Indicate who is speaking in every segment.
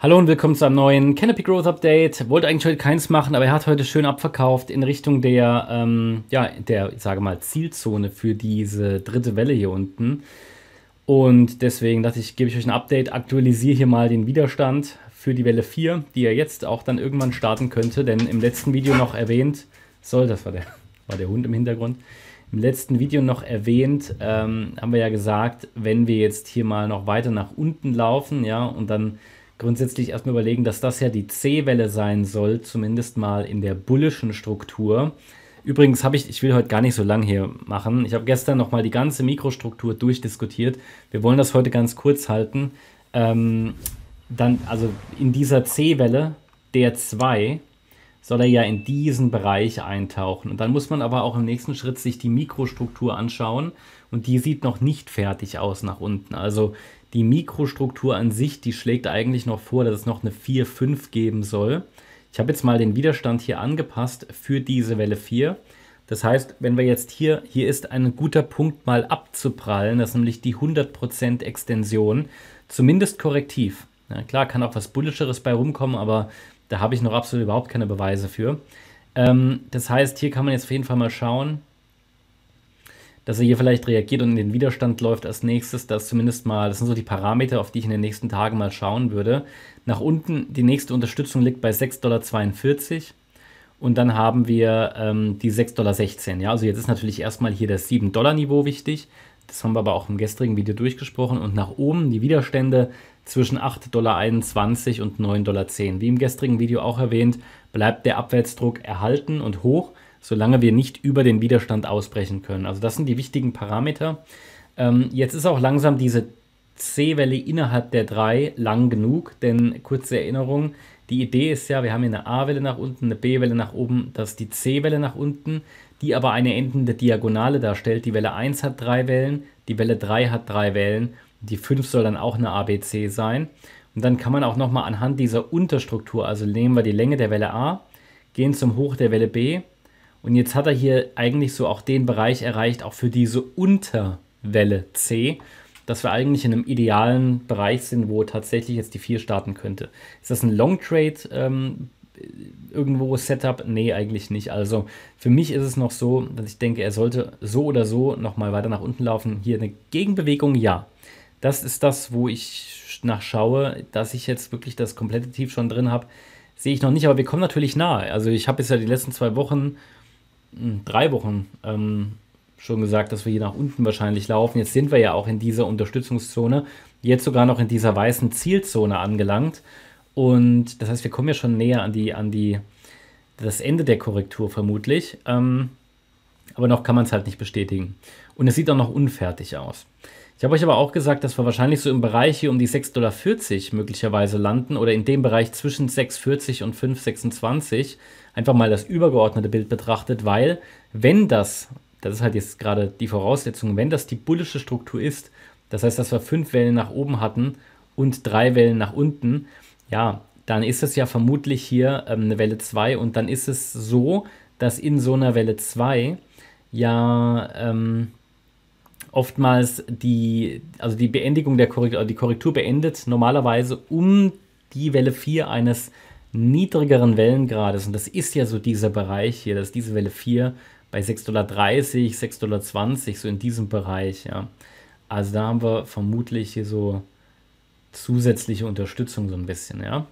Speaker 1: Hallo und willkommen zu einem neuen Canopy Growth Update. Wollte eigentlich heute keins machen, aber er hat heute schön abverkauft in Richtung der, ähm, ja, der, ich sage mal, Zielzone für diese dritte Welle hier unten. Und deswegen dachte ich, gebe ich euch ein Update, aktualisiere hier mal den Widerstand für die Welle 4, die er jetzt auch dann irgendwann starten könnte, denn im letzten Video noch erwähnt, soll, das war der, war der Hund im Hintergrund, im letzten Video noch erwähnt, ähm, haben wir ja gesagt, wenn wir jetzt hier mal noch weiter nach unten laufen, ja, und dann grundsätzlich erstmal überlegen, dass das ja die C-Welle sein soll, zumindest mal in der bullischen Struktur. Übrigens habe ich, ich will heute gar nicht so lang hier machen. Ich habe gestern nochmal die ganze Mikrostruktur durchdiskutiert. Wir wollen das heute ganz kurz halten. Ähm, dann, also in dieser C-Welle, der 2, soll er ja in diesen Bereich eintauchen. Und dann muss man aber auch im nächsten Schritt sich die Mikrostruktur anschauen. Und die sieht noch nicht fertig aus nach unten. Also die Mikrostruktur an sich, die schlägt eigentlich noch vor, dass es noch eine 4,5 geben soll. Ich habe jetzt mal den Widerstand hier angepasst für diese Welle 4. Das heißt, wenn wir jetzt hier, hier ist ein guter Punkt mal abzuprallen, das ist nämlich die 100% Extension, zumindest korrektiv. Ja, klar, kann auch was Bullischeres bei rumkommen, aber da habe ich noch absolut überhaupt keine Beweise für. Ähm, das heißt, hier kann man jetzt auf jeden Fall mal schauen, dass er hier vielleicht reagiert und in den Widerstand läuft als nächstes, das zumindest mal, das sind so die Parameter, auf die ich in den nächsten Tagen mal schauen würde. Nach unten, die nächste Unterstützung liegt bei 6,42 Dollar. Und dann haben wir ähm, die 6,16 Dollar. Ja, also jetzt ist natürlich erstmal hier das 7-Dollar-Niveau wichtig. Das haben wir aber auch im gestrigen Video durchgesprochen. Und nach oben die Widerstände zwischen 8,21 Dollar und 9,10 Dollar. Wie im gestrigen Video auch erwähnt, bleibt der Abwärtsdruck erhalten und hoch solange wir nicht über den Widerstand ausbrechen können. Also das sind die wichtigen Parameter. Ähm, jetzt ist auch langsam diese C-Welle innerhalb der 3 lang genug, denn kurze Erinnerung, die Idee ist ja, wir haben hier eine A-Welle nach unten, eine B-Welle nach oben, das ist die C-Welle nach unten, die aber eine endende Diagonale darstellt. Die Welle 1 hat 3 Wellen, die Welle 3 hat 3 Wellen, die 5 soll dann auch eine ABC sein. Und dann kann man auch nochmal anhand dieser Unterstruktur, also nehmen wir die Länge der Welle A, gehen zum Hoch der Welle B, und jetzt hat er hier eigentlich so auch den Bereich erreicht, auch für diese Unterwelle C, dass wir eigentlich in einem idealen Bereich sind, wo tatsächlich jetzt die 4 starten könnte. Ist das ein Long Trade ähm, irgendwo Setup? Nee, eigentlich nicht. Also für mich ist es noch so, dass ich denke, er sollte so oder so nochmal weiter nach unten laufen. Hier eine Gegenbewegung, ja. Das ist das, wo ich nachschaue, dass ich jetzt wirklich das komplette Tief schon drin habe. Sehe ich noch nicht, aber wir kommen natürlich nahe. Also ich habe bisher die letzten zwei Wochen drei Wochen ähm, schon gesagt, dass wir hier nach unten wahrscheinlich laufen. Jetzt sind wir ja auch in dieser Unterstützungszone, jetzt sogar noch in dieser weißen Zielzone angelangt. Und das heißt, wir kommen ja schon näher an die, an die, das Ende der Korrektur vermutlich. Ähm, aber noch kann man es halt nicht bestätigen. Und es sieht auch noch unfertig aus. Ich habe euch aber auch gesagt, dass wir wahrscheinlich so im Bereich hier um die 6,40 Dollar möglicherweise landen oder in dem Bereich zwischen 6,40 und 5,26. Einfach mal das übergeordnete Bild betrachtet, weil wenn das, das ist halt jetzt gerade die Voraussetzung, wenn das die bullische Struktur ist, das heißt, dass wir fünf Wellen nach oben hatten und drei Wellen nach unten, ja, dann ist es ja vermutlich hier ähm, eine Welle 2 und dann ist es so, dass in so einer Welle 2 ja ähm, oftmals die, also die Beendigung der Korrektur, also die Korrektur beendet normalerweise um die Welle 4 eines niedrigeren Wellengrades. Und das ist ja so dieser Bereich hier, dass diese Welle 4 bei 6,30 Dollar, 6,20 Dollar, so in diesem Bereich, ja. Also da haben wir vermutlich hier so zusätzliche Unterstützung so ein bisschen, ja.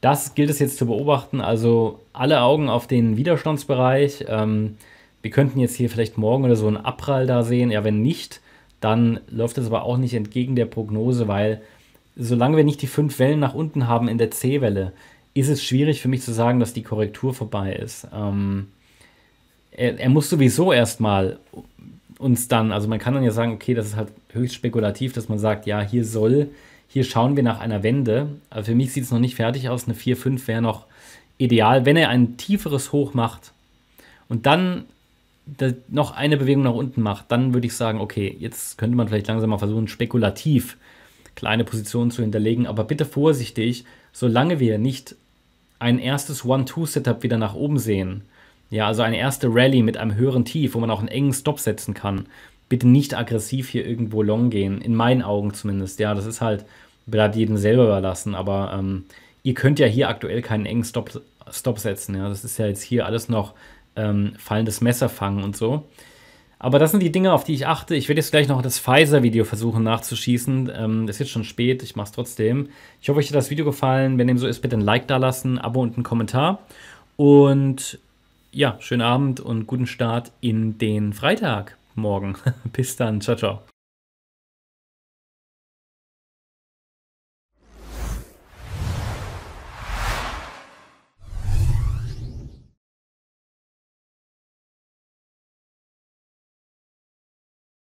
Speaker 1: Das gilt es jetzt zu beobachten, also alle Augen auf den Widerstandsbereich. Ähm, wir könnten jetzt hier vielleicht morgen oder so einen Abprall da sehen. Ja, wenn nicht, dann läuft das aber auch nicht entgegen der Prognose, weil solange wir nicht die fünf Wellen nach unten haben in der C-Welle, ist es schwierig für mich zu sagen, dass die Korrektur vorbei ist. Ähm, er, er, muss sowieso erstmal uns dann, also man kann dann ja sagen, okay, das ist halt höchst spekulativ, dass man sagt, ja, hier soll, hier schauen wir nach einer Wende. Aber also für mich sieht es noch nicht fertig aus. Eine 4-5 wäre noch ideal, wenn er ein tieferes Hoch macht. Und dann noch eine Bewegung nach unten macht, dann würde ich sagen, okay, jetzt könnte man vielleicht langsam mal versuchen, spekulativ kleine Positionen zu hinterlegen, aber bitte vorsichtig, solange wir nicht ein erstes One-Two-Setup wieder nach oben sehen, ja, also eine erste Rallye mit einem höheren Tief, wo man auch einen engen Stop setzen kann, bitte nicht aggressiv hier irgendwo long gehen, in meinen Augen zumindest, ja, das ist halt, bleibt jedem selber überlassen, aber ähm, ihr könnt ja hier aktuell keinen engen Stop, Stop setzen, ja, das ist ja jetzt hier alles noch ähm, fallendes Messer fangen und so. Aber das sind die Dinge, auf die ich achte. Ich werde jetzt gleich noch das Pfizer-Video versuchen nachzuschießen. Ähm, ist jetzt schon spät, ich mache es trotzdem. Ich hoffe, euch hat das Video gefallen. Wenn dem so ist, bitte ein Like da lassen, Abo und einen Kommentar. Und ja, schönen Abend und guten Start in den Freitag morgen. Bis dann, ciao, ciao.